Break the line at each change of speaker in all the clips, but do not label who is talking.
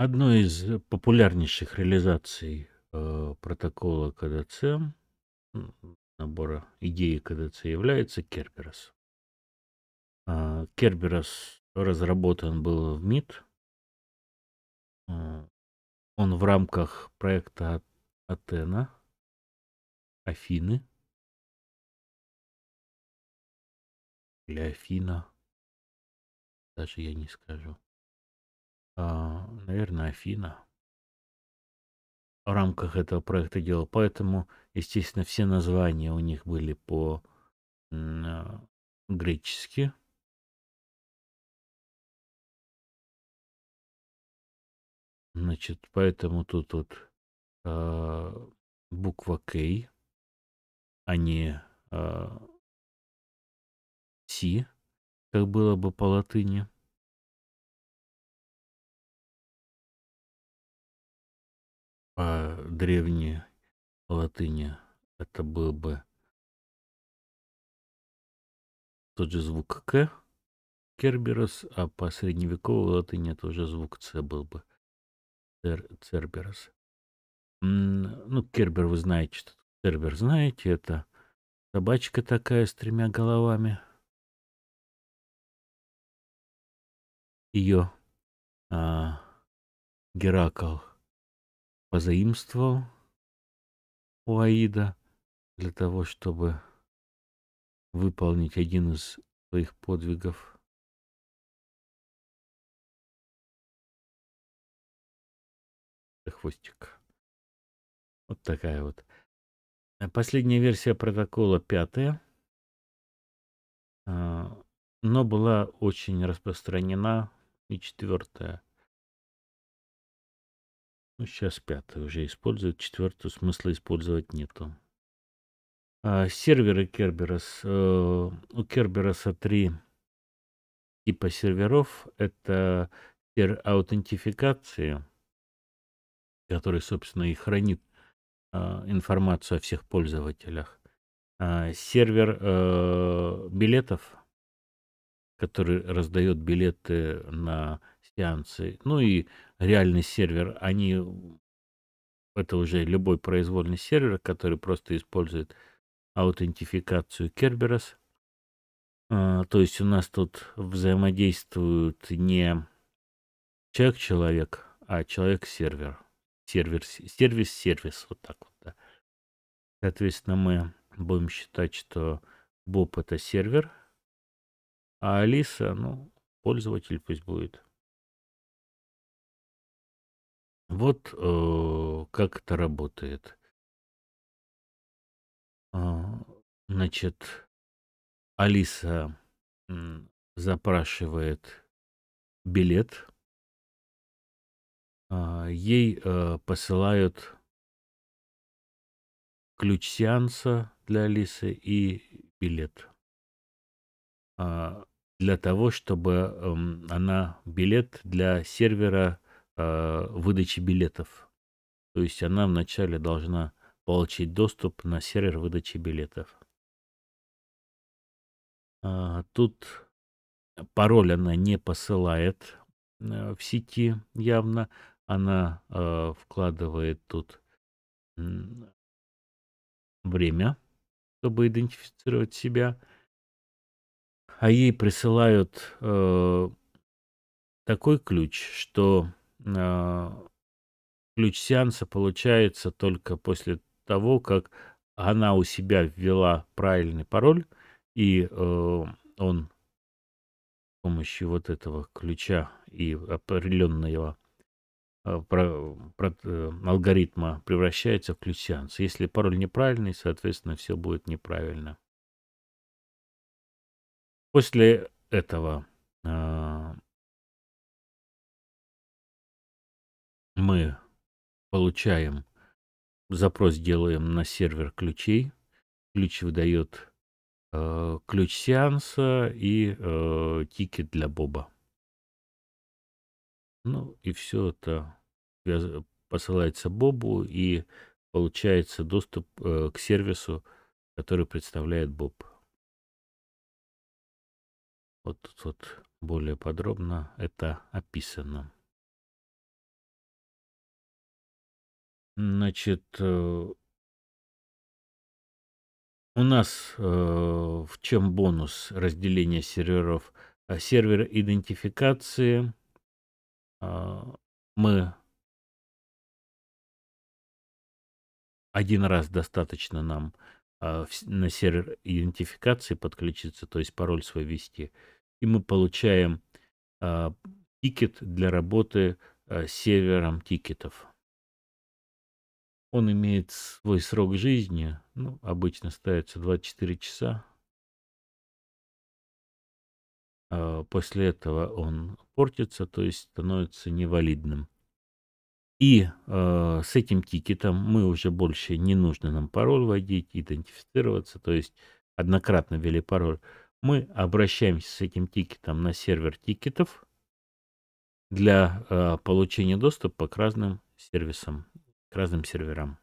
Одной из популярнейших реализаций э,
протокола КДЦ, набора идеи КДЦ, является
Керберос.
Э, Керберос разработан был в МИД.
Э, он в рамках проекта Атена – Афины. Или Афина. Даже я не скажу. А, наверное, Афина. В рамках этого
проекта делал. Поэтому, естественно, все названия у них были по а,
гречески. Значит, поэтому тут вот э, буква К а не э, си, как было бы по латыни. По древней латыни это был бы тот же звук К, Керберос, а по средневековой латыни
тоже звук С был бы, Цер, Церберос.
Ну,
Кербер, вы знаете, что Цербер, знаете это? Собачка такая с тремя
головами. Ее а, Геракл позаимствовал у Аида для того, чтобы выполнить один из своих подвигов. Хвостик. Вот такая вот Э, последняя версия протокола пятая,
а, но была очень распространена и четвертая. Ну, сейчас пятая уже используют, четвертую смысла использовать нету. А, серверы Kerberos. Э, у Kerberos 3 типа серверов. Это сер аутентификации, который, собственно, и хранит а, информацию о всех пользователях. А, сервер э, билетов, который раздает билеты на сеансы, ну и реальный сервер, они это уже любой произвольный сервер, который просто использует аутентификацию Kerberos. А, то есть у нас тут взаимодействует не человек-человек, а человек-сервер сервер сервис, сервис, вот так вот. Да. Соответственно, мы будем считать, что Боб это
сервер, а Алиса, ну, пользователь пусть будет. Вот э, как это работает. Э, значит, Алиса запрашивает билет а, ей э, посылают ключ сеанса для Алисы и билет.
А, для того, чтобы эм, она билет для сервера э, выдачи билетов. То есть она вначале должна получить доступ на сервер выдачи билетов. А, тут пароль она не посылает э, в сети явно, она э, вкладывает тут время, чтобы идентифицировать себя, а ей присылают э, такой ключ, что э, ключ сеанса получается только после того, как она у себя ввела правильный пароль, и э, он с помощью вот этого ключа и определенного Э, про, про, э, алгоритма превращается в ключанс. Если пароль неправильный, соответственно, все будет неправильно.
После этого э, мы получаем
запрос делаем на сервер ключей. Ключ выдает э, ключ сеанса и э, тикет для Боба. Ну и все это Э, посылается Бобу, и получается доступ э, к сервису, который представляет Боб.
Вот тут вот более подробно это описано. Значит, э, у нас в чем бонус разделения серверов? Сервер идентификации. мы один раз достаточно нам э, на сервер идентификации подключиться,
то есть пароль свой ввести, и мы получаем э, тикет для работы э, с сервером тикетов. Он имеет свой срок жизни, ну, обычно ставится 24 часа. После этого он портится, то есть становится невалидным. И э, с этим тикетом мы уже больше не нужно нам пароль вводить, идентифицироваться, то есть однократно ввели пароль. Мы обращаемся с этим тикетом на сервер тикетов для э, получения доступа к разным сервисам, к разным серверам.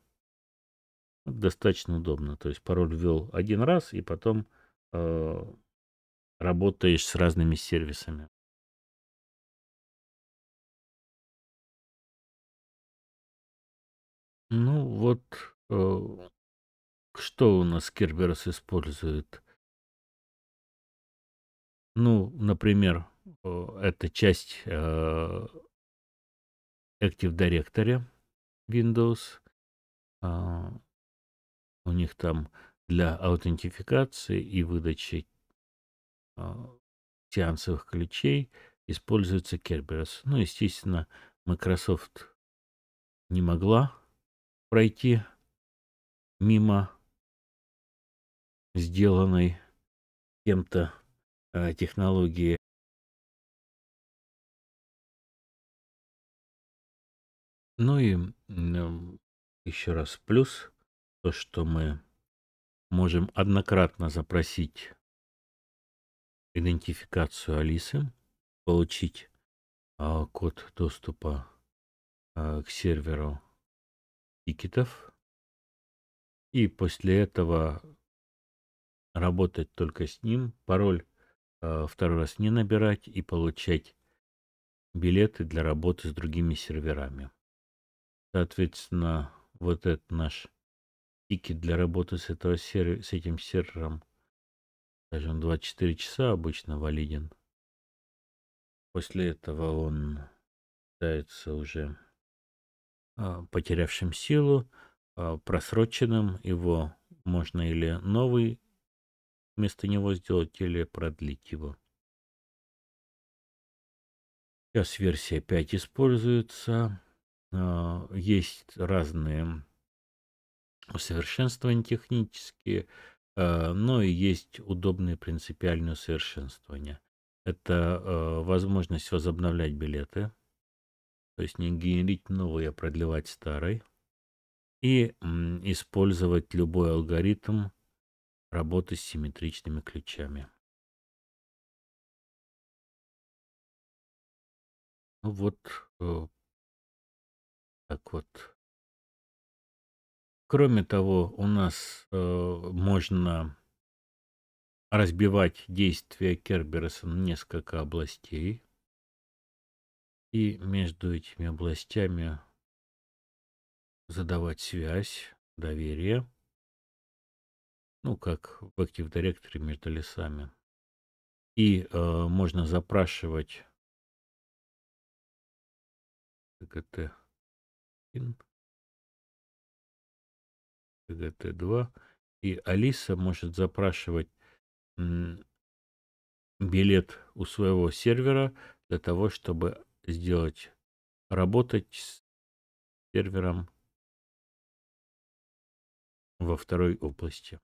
Достаточно удобно. То есть пароль ввел один раз и потом э,
работаешь с разными сервисами. Ну вот, э, что у нас Керберос использует?
Ну, например, э, это часть э, Active Directory Windows. Э, у них там для аутентификации и выдачи э, сеансовых ключей используется Kerberos. Ну,
естественно, Microsoft не могла пройти мимо сделанной кем-то э, технологии. Ну и э, еще раз плюс то, что мы можем однократно запросить
идентификацию Алисы, получить э, код доступа э, к серверу тикетов. И после этого работать только с ним. Пароль э, второй раз не набирать и получать билеты для работы с другими серверами. Соответственно, вот этот наш тикет для работы с, этого сервер, с этим сервером, скажем, 24 часа обычно валиден. После этого он пытается уже а, потерявшим силу, а, просроченным его можно или новый вместо него сделать, или продлить его. Сейчас версия 5 используется. А, есть разные усовершенствования технические, но и есть удобные принципиальные усовершенствования. Это возможность возобновлять билеты то есть не генерить новые, а продлевать старый. И
использовать любой алгоритм работы с симметричными ключами. Ну вот, э, так вот. Кроме того, у нас э, можно разбивать
действия Кербераса на несколько областей и между этими областями задавать связь,
доверие, ну, как в Active Directory между лесами. И э, можно запрашивать ТГТ ТГТ-2, и Алиса может запрашивать
билет у своего сервера для того, чтобы сделать.
Работать с сервером во второй области.